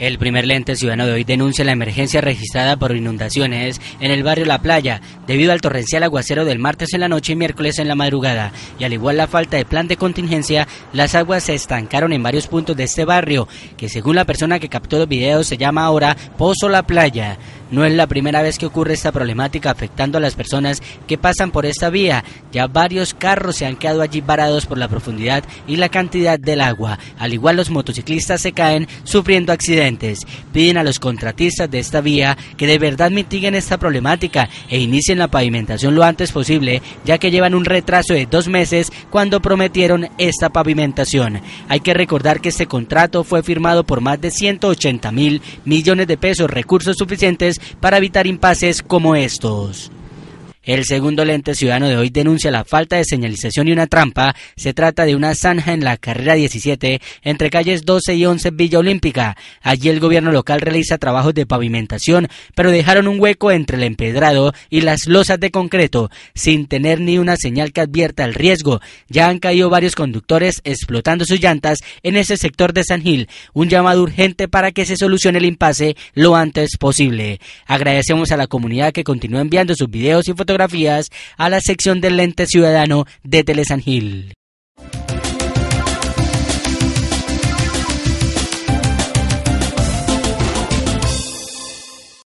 El primer lente ciudadano de hoy denuncia la emergencia registrada por inundaciones en el barrio La Playa debido al torrencial aguacero del martes en la noche y miércoles en la madrugada. Y al igual la falta de plan de contingencia, las aguas se estancaron en varios puntos de este barrio, que según la persona que captó los videos se llama ahora Pozo La Playa. No es la primera vez que ocurre esta problemática afectando a las personas que pasan por esta vía. Ya varios carros se han quedado allí varados por la profundidad y la cantidad del agua. Al igual los motociclistas se caen sufriendo accidentes. Piden a los contratistas de esta vía que de verdad mitiguen esta problemática e inicien la pavimentación lo antes posible, ya que llevan un retraso de dos meses cuando prometieron esta pavimentación. Hay que recordar que este contrato fue firmado por más de 180 mil millones de pesos, recursos suficientes para evitar impases como estos. El segundo lente ciudadano de hoy denuncia la falta de señalización y una trampa. Se trata de una zanja en la carrera 17 entre calles 12 y 11 Villa Olímpica. Allí el gobierno local realiza trabajos de pavimentación, pero dejaron un hueco entre el empedrado y las losas de concreto, sin tener ni una señal que advierta el riesgo. Ya han caído varios conductores explotando sus llantas en ese sector de San Gil. Un llamado urgente para que se solucione el impasse lo antes posible. Agradecemos a la comunidad que continúa enviando sus videos y fotos fotografías a la sección del lente ciudadano de Telesangil.